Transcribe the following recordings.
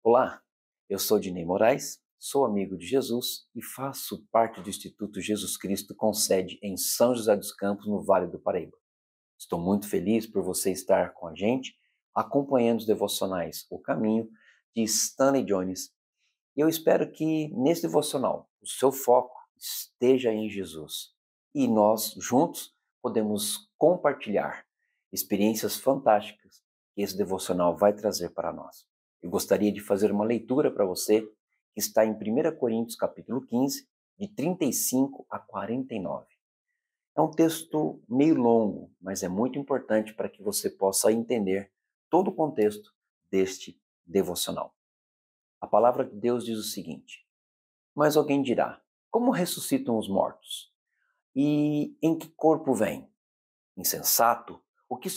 Olá, eu sou Dinei Moraes, sou amigo de Jesus e faço parte do Instituto Jesus Cristo com sede em São José dos Campos, no Vale do Paraíba. Estou muito feliz por você estar com a gente, acompanhando os devocionais O Caminho de Stanley Jones. E eu espero que nesse devocional o seu foco esteja em Jesus e nós juntos podemos compartilhar experiências fantásticas que esse devocional vai trazer para nós. Eu gostaria de fazer uma leitura para você que está em 1 Coríntios capítulo 15, de 35 a 49. É um texto meio longo, mas é muito importante para que você possa entender todo o contexto deste devocional. A palavra de Deus diz o seguinte: Mas alguém dirá: Como ressuscitam os mortos? E em que corpo vem? Insensato, o que,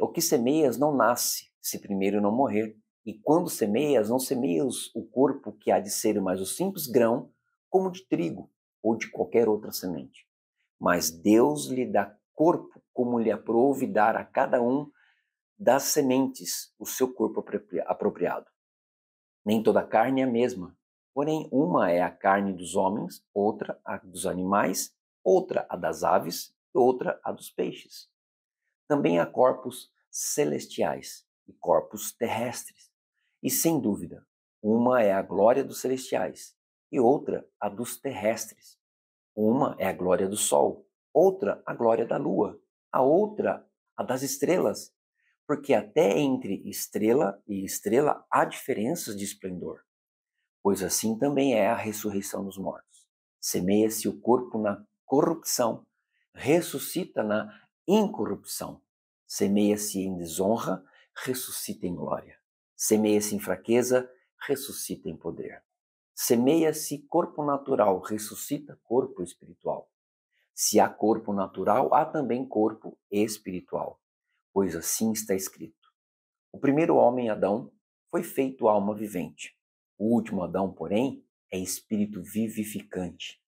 o que semeias não nasce, se primeiro não morrer. E quando semeias, não semeias o corpo que há de ser mais o simples grão, como de trigo ou de qualquer outra semente. Mas Deus lhe dá corpo como lhe aprouve dar a cada um das sementes o seu corpo apropriado. Nem toda carne é a mesma, porém uma é a carne dos homens, outra a dos animais, outra a das aves e outra a dos peixes. Também há corpos celestiais e corpos terrestres. E sem dúvida, uma é a glória dos celestiais e outra a dos terrestres. Uma é a glória do sol, outra a glória da lua, a outra a das estrelas, porque até entre estrela e estrela há diferenças de esplendor. Pois assim também é a ressurreição dos mortos. Semeia-se o corpo na corrupção, ressuscita na incorrupção. Semeia-se em desonra, ressuscita em glória. Semeia-se em fraqueza, ressuscita em poder. Semeia-se corpo natural, ressuscita corpo espiritual. Se há corpo natural, há também corpo espiritual, pois assim está escrito. O primeiro homem, Adão, foi feito alma vivente. O último Adão, porém, é espírito vivificante.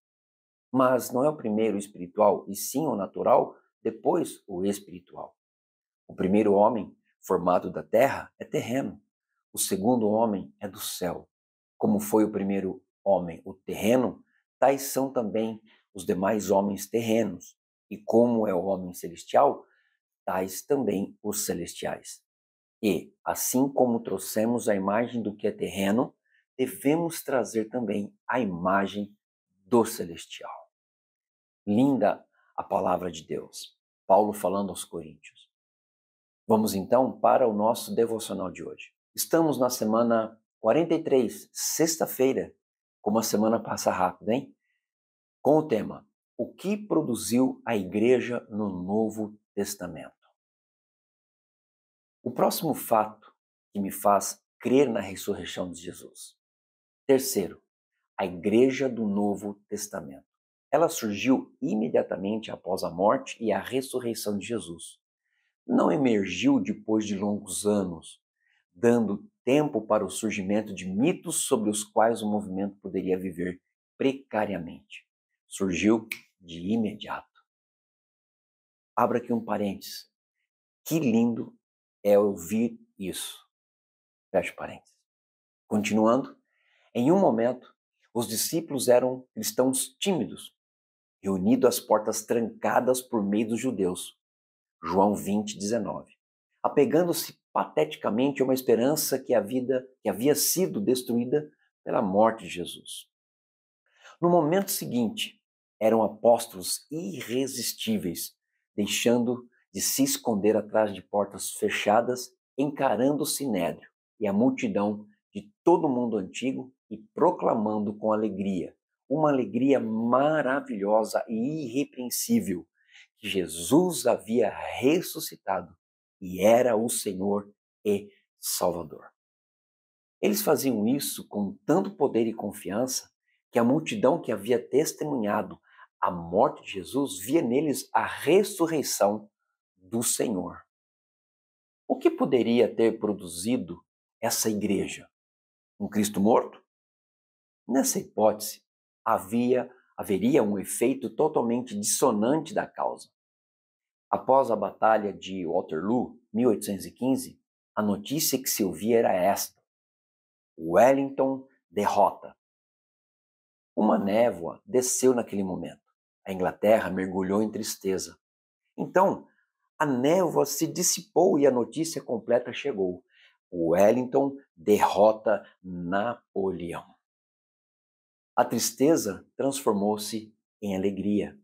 Mas não é o primeiro espiritual, e sim o natural, depois o espiritual. O primeiro homem, formado da terra, é terreno. O segundo homem é do céu, como foi o primeiro homem, o terreno, tais são também os demais homens terrenos, e como é o homem celestial, tais também os celestiais. E, assim como trouxemos a imagem do que é terreno, devemos trazer também a imagem do celestial. Linda a palavra de Deus. Paulo falando aos Coríntios. Vamos então para o nosso devocional de hoje. Estamos na semana 43, sexta-feira. Como a semana passa rápido, hein? Com o tema: O que produziu a igreja no Novo Testamento? O próximo fato que me faz crer na ressurreição de Jesus. Terceiro, a igreja do Novo Testamento. Ela surgiu imediatamente após a morte e a ressurreição de Jesus. Não emergiu depois de longos anos dando tempo para o surgimento de mitos sobre os quais o movimento poderia viver precariamente. Surgiu de imediato. Abra aqui um parênteses. Que lindo é ouvir isso. Fecha parênteses. Continuando, em um momento, os discípulos eram cristãos tímidos, reunidos às portas trancadas por meio dos judeus. João 20, 19. Apegando-se pateticamente é uma esperança que a vida que havia sido destruída pela morte de Jesus. No momento seguinte, eram apóstolos irresistíveis, deixando de se esconder atrás de portas fechadas, encarando o sinédrio e a multidão de todo o mundo antigo e proclamando com alegria, uma alegria maravilhosa e irrepreensível, que Jesus havia ressuscitado e era o Senhor e Salvador. Eles faziam isso com tanto poder e confiança que a multidão que havia testemunhado a morte de Jesus via neles a ressurreição do Senhor. O que poderia ter produzido essa igreja? Um Cristo morto? Nessa hipótese, havia haveria um efeito totalmente dissonante da causa. Após a Batalha de Waterloo, 1815, a notícia que se ouvia era esta: Wellington derrota. Uma névoa desceu naquele momento. A Inglaterra mergulhou em tristeza. Então, a névoa se dissipou e a notícia completa chegou. Wellington derrota Napoleão. A tristeza transformou-se em alegria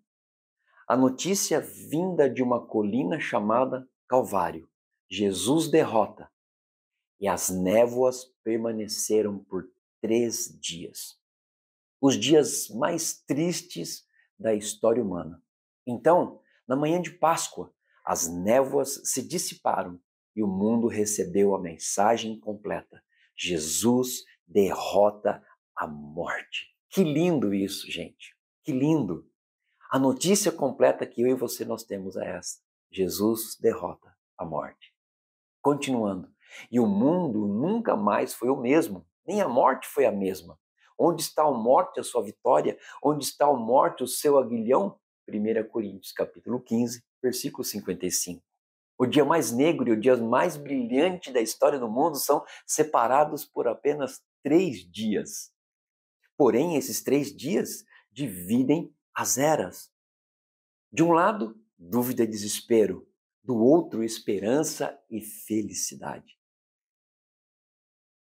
a notícia vinda de uma colina chamada Calvário. Jesus derrota. E as névoas permaneceram por três dias. Os dias mais tristes da história humana. Então, na manhã de Páscoa, as névoas se dissiparam e o mundo recebeu a mensagem completa. Jesus derrota a morte. Que lindo isso, gente! Que lindo! A notícia completa que eu e você nós temos é essa: Jesus derrota a morte. Continuando, e o mundo nunca mais foi o mesmo, nem a morte foi a mesma. Onde está a morte, a sua vitória? Onde está a morte, o seu aguilhão? 1 Coríntios capítulo 15, versículo 55. O dia mais negro e o dia mais brilhante da história do mundo são separados por apenas três dias. Porém, esses três dias dividem as eras. De um lado, dúvida e desespero, do outro, esperança e felicidade.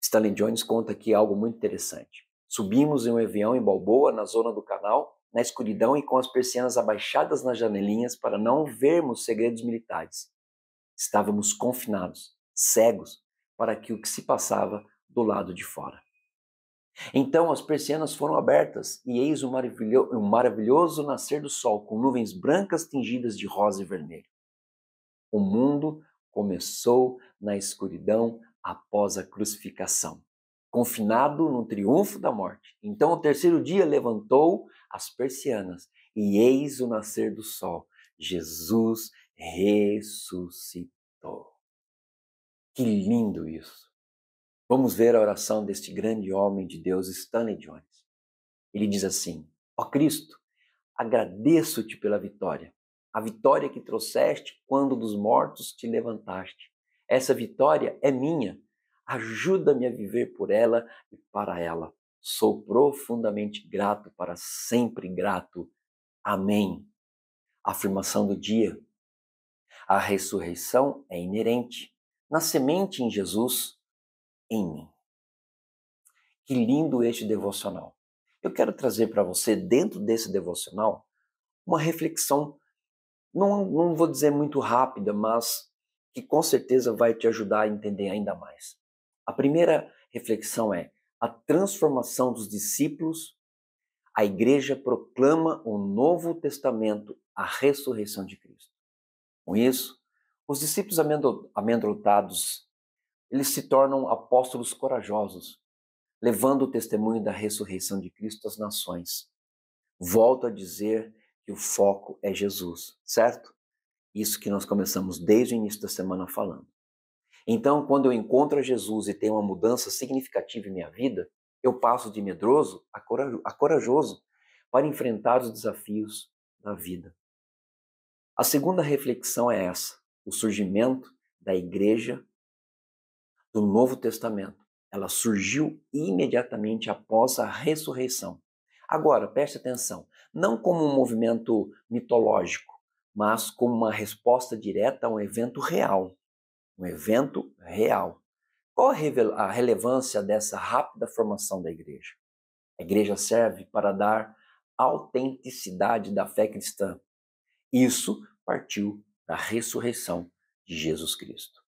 Stanley Jones conta aqui algo muito interessante. Subimos em um avião em Balboa, na zona do canal, na escuridão e com as persianas abaixadas nas janelinhas para não vermos segredos militares. Estávamos confinados, cegos, para aquilo o que se passava do lado de fora. Então as persianas foram abertas, e eis o um maravilhoso nascer do sol, com nuvens brancas tingidas de rosa e vermelho. O mundo começou na escuridão após a crucificação, confinado no triunfo da morte. Então, o terceiro dia levantou as persianas, e eis o nascer do sol. Jesus ressuscitou. Que lindo isso! Vamos ver a oração deste grande homem de Deus, Stanley Jones. Ele diz assim: Ó oh Cristo, agradeço-te pela vitória, a vitória que trouxeste quando dos mortos te levantaste. Essa vitória é minha. Ajuda-me a viver por ela e para ela. Sou profundamente grato, para sempre grato. Amém. A afirmação do dia. A ressurreição é inerente. Na semente em Jesus, em mim. Que lindo este devocional. Eu quero trazer para você, dentro desse devocional, uma reflexão, não, não vou dizer muito rápida, mas que com certeza vai te ajudar a entender ainda mais. A primeira reflexão é a transformação dos discípulos. A igreja proclama o Novo Testamento, a ressurreição de Cristo. Com isso, os discípulos amedrontados eles se tornam apóstolos corajosos, levando o testemunho da ressurreição de Cristo às nações. Volto a dizer que o foco é Jesus, certo? Isso que nós começamos desde o início da semana falando. Então, quando eu encontro Jesus e tenho uma mudança significativa em minha vida, eu passo de medroso a corajoso para enfrentar os desafios da vida. A segunda reflexão é essa: o surgimento da igreja do Novo Testamento. Ela surgiu imediatamente após a ressurreição. Agora, preste atenção, não como um movimento mitológico, mas como uma resposta direta a um evento real. Um evento real. Qual a relevância dessa rápida formação da igreja? A igreja serve para dar autenticidade da fé cristã. Isso partiu da ressurreição de Jesus Cristo.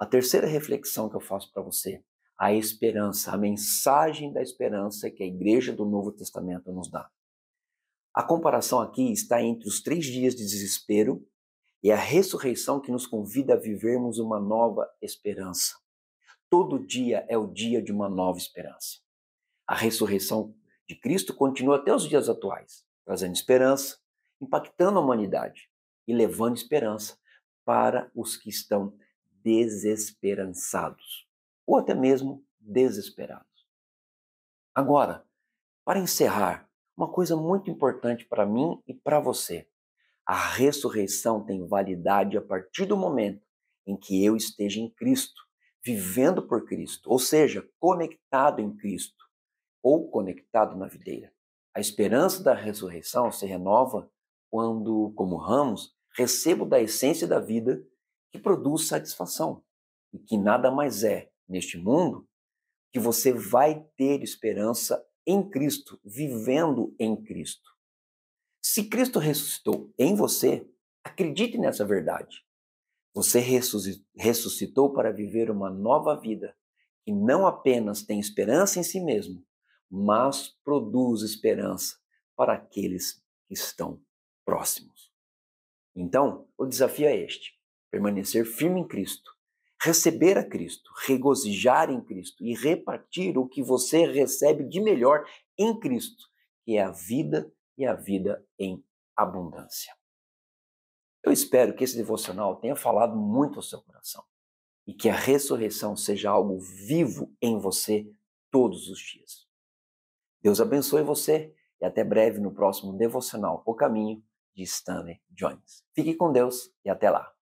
A terceira reflexão que eu faço para você, a esperança, a mensagem da esperança que a igreja do Novo Testamento nos dá. A comparação aqui está entre os três dias de desespero e a ressurreição que nos convida a vivermos uma nova esperança. Todo dia é o dia de uma nova esperança. A ressurreição de Cristo continua até os dias atuais, trazendo esperança, impactando a humanidade e levando esperança para os que estão desesperançados ou até mesmo desesperados. Agora, para encerrar, uma coisa muito importante para mim e para você. A ressurreição tem validade a partir do momento em que eu esteja em Cristo, vivendo por Cristo, ou seja, conectado em Cristo ou conectado na videira. A esperança da ressurreição se renova quando, como ramos, recebo da essência da vida que produz satisfação e que nada mais é neste mundo que você vai ter esperança em Cristo, vivendo em Cristo. Se Cristo ressuscitou em você, acredite nessa verdade. Você ressuscitou para viver uma nova vida que não apenas tem esperança em si mesmo, mas produz esperança para aqueles que estão próximos. Então, o desafio é este permanecer firme em Cristo, receber a Cristo, regozijar em Cristo e repartir o que você recebe de melhor em Cristo, que é a vida e a vida em abundância. Eu espero que esse devocional tenha falado muito ao seu coração e que a ressurreição seja algo vivo em você todos os dias. Deus abençoe você e até breve no próximo devocional O Caminho de Stanley Jones. Fique com Deus e até lá.